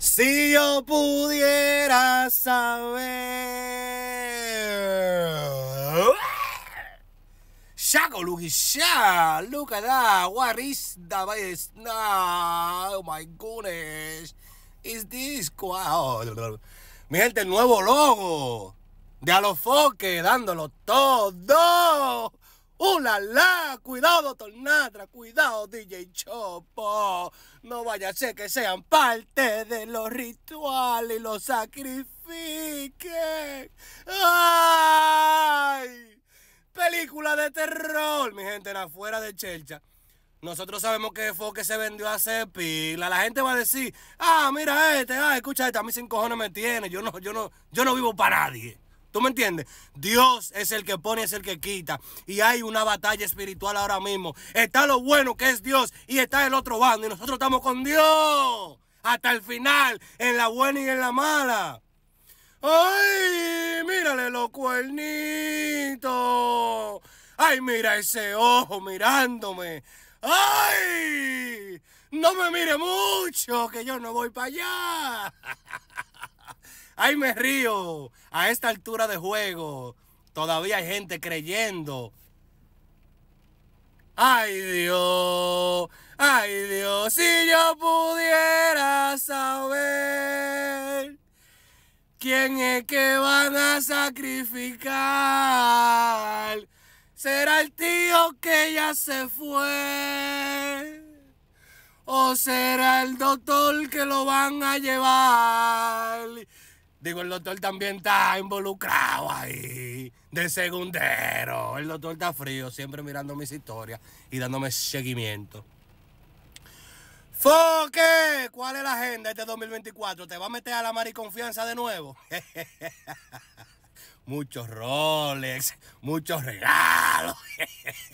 Si yo pudiera saber. Shaco, Luki at Look at that. What is that? now? oh my goodness. Is this. Wow. Mi gente, el nuevo logo de Alofoque, dándolo todo. Ulala, la, la! Cuidado, doctor cuidado, DJ Chopo. No vaya a ser que sean parte de los rituales y los sacrifiquen. ¡Ay! Película de terror, mi gente, en afuera de Chelcha. Nosotros sabemos que fue que se vendió a hacer pila. La gente va a decir, ah, mira este, ah, escucha este, a mí sin cojones me tiene. Yo no, yo no, yo no vivo para nadie. ¿Tú me entiendes? Dios es el que pone, es el que quita. Y hay una batalla espiritual ahora mismo. Está lo bueno que es Dios y está el otro bando. Y nosotros estamos con Dios hasta el final, en la buena y en la mala. ¡Ay! Mírale los cuernitos. ¡Ay, mira ese ojo mirándome! ¡Ay! No me mire mucho, que yo no voy para allá. Ay, me río. A esta altura de juego, todavía hay gente creyendo. Ay, Dios. Ay, Dios. Si yo pudiera saber quién es que van a sacrificar. Será el tío que ya se fue o será el doctor que lo van a llevar. Digo, el doctor también está involucrado ahí, de segundero. El doctor está frío, siempre mirando mis historias y dándome seguimiento. Foque, ¿cuál es la agenda este 2024? ¿Te va a meter a la mariconfianza de nuevo? muchos Rolex, muchos regalos.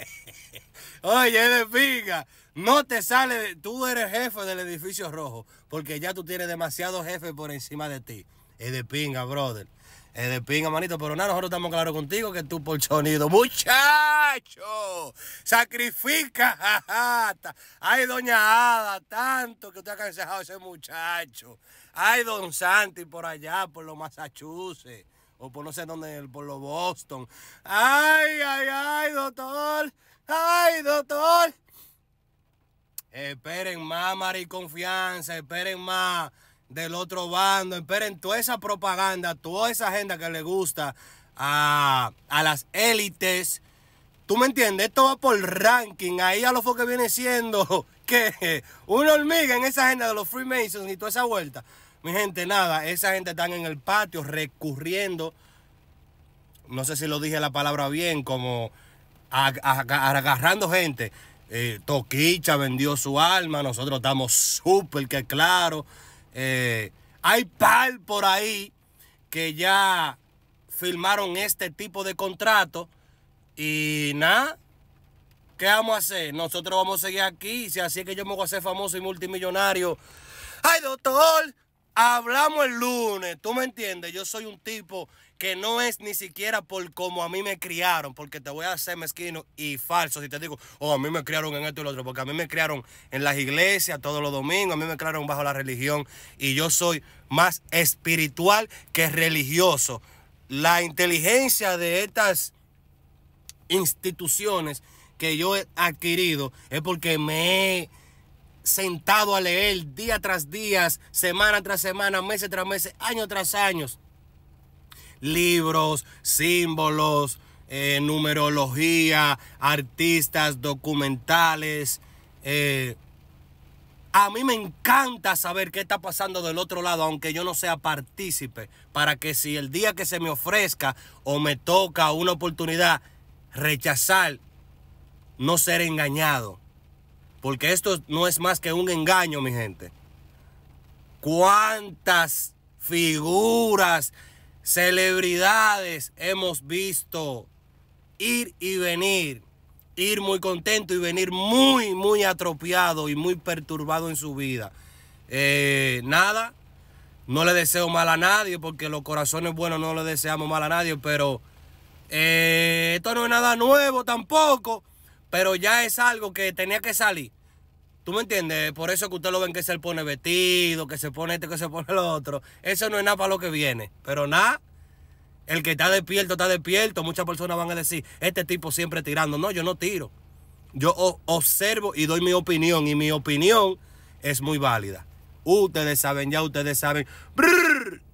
Oye, de pica. No te sale, tú eres jefe del edificio rojo, porque ya tú tienes demasiados jefes por encima de ti. Es de pinga, brother. Es de pinga, manito. Pero nada, nosotros estamos claros contigo que tú por sonido. Muchacho, sacrifica. Ay, doña Ada, tanto que usted ha cansado ese muchacho. Ay, don Santi, por allá, por los Massachusetts. O por no sé dónde, por los Boston. Ay, ay, ay, doctor. Ay, doctor. Esperen más, Mari Confianza, esperen más del otro bando, esperen toda esa propaganda, toda esa agenda que le gusta a, las élites. ¿Tú me entiendes? Esto va por ranking. Ahí a lo que viene siendo que una hormiga en esa agenda de los Freemasons y toda esa vuelta. Mi gente, nada, esa gente están en el patio recurriendo. No sé si lo dije la palabra bien, como agarrando gente. Eh, Toquicha vendió su alma, nosotros estamos súper que claro. Eh, hay par por ahí que ya firmaron este tipo de contrato y nada. ¿Qué vamos a hacer? Nosotros vamos a seguir aquí. Si así es que yo me voy a hacer famoso y multimillonario. ¡Ay, doctor! Hablamos el lunes, tú me entiendes, yo soy un tipo que no es ni siquiera por como a mí me criaron, porque te voy a hacer mezquino y falso si te digo, oh, a mí me criaron en esto y lo otro, porque a mí me criaron en las iglesias todos los domingos, a mí me criaron bajo la religión y yo soy más espiritual que religioso. La inteligencia de estas instituciones que yo he adquirido es porque me he sentado a leer día tras día, semana tras semana, mes tras mes año tras año. Libros, símbolos, eh, numerología, artistas, documentales. Eh, a mí me encanta saber qué está pasando del otro lado, aunque yo no sea partícipe, para que si el día que se me ofrezca o me toca una oportunidad, rechazar, no ser engañado. Porque esto no es más que un engaño, mi gente. ¿Cuántas figuras, celebridades hemos visto ir y venir? Ir muy contento y venir muy, muy atropiado y muy perturbado en su vida. Eh, nada, no le deseo mal a nadie porque los corazones buenos no le deseamos mal a nadie, pero eh, esto no es nada nuevo tampoco, pero ya es algo que tenía que salir. ¿Tú me entiendes? Por eso que usted lo ven que se pone vestido, que se pone este, que se pone el otro. Eso no es nada para lo que viene. Pero nada, el que está despierto, está despierto. Muchas personas van a decir, este tipo siempre tirando. No, yo no tiro. Yo observo y doy mi opinión. Y mi opinión es muy válida. Ustedes saben, ya ustedes saben. Brrrr.